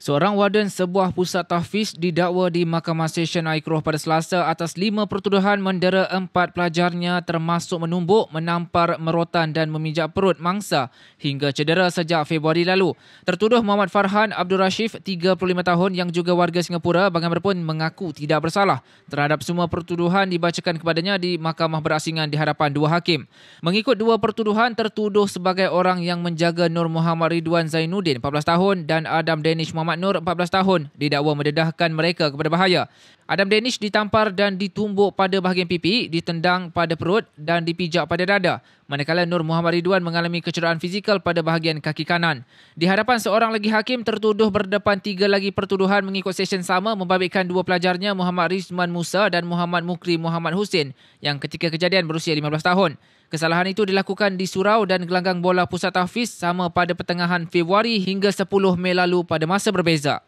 Seorang warden sebuah pusat tahfiz didakwa di Mahkamah Session Aikroh pada Selasa atas lima pertuduhan mendera empat pelajarnya termasuk menumbuk, menampar, merotan dan meminjak perut mangsa hingga cedera sejak Februari lalu. Tertuduh Muhammad Farhan Abdul Rashif, 35 tahun yang juga warga Singapura bagaimanapun mengaku tidak bersalah terhadap semua pertuduhan dibacakan kepadanya di Mahkamah Berasingan di hadapan dua hakim. Mengikut dua pertuduhan tertuduh sebagai orang yang menjaga Nur Muhammad Ridwan Zainuddin, 14 tahun dan Adam Danish Muhammad Muhammad Nur 14 tahun didakwa mendedahkan mereka kepada bahaya. Adam Danish ditampar dan ditumbuk pada bahagian pipi, ditendang pada perut dan dipijak pada dada. Manakala Nur Muhammad Ridwan mengalami kecederaan fizikal pada bahagian kaki kanan. Di hadapan seorang lagi hakim tertuduh berdepan tiga lagi pertuduhan mengikut sesyen sama membabitkan dua pelajarnya Muhammad Rizman Musa dan Muhammad Mukri Muhammad Husin yang ketika kejadian berusia 15 tahun. Kesalahan itu dilakukan di surau dan gelanggang bola pusat tahfiz sama pada pertengahan Februari hingga 10 Mei lalu pada masa berbeza.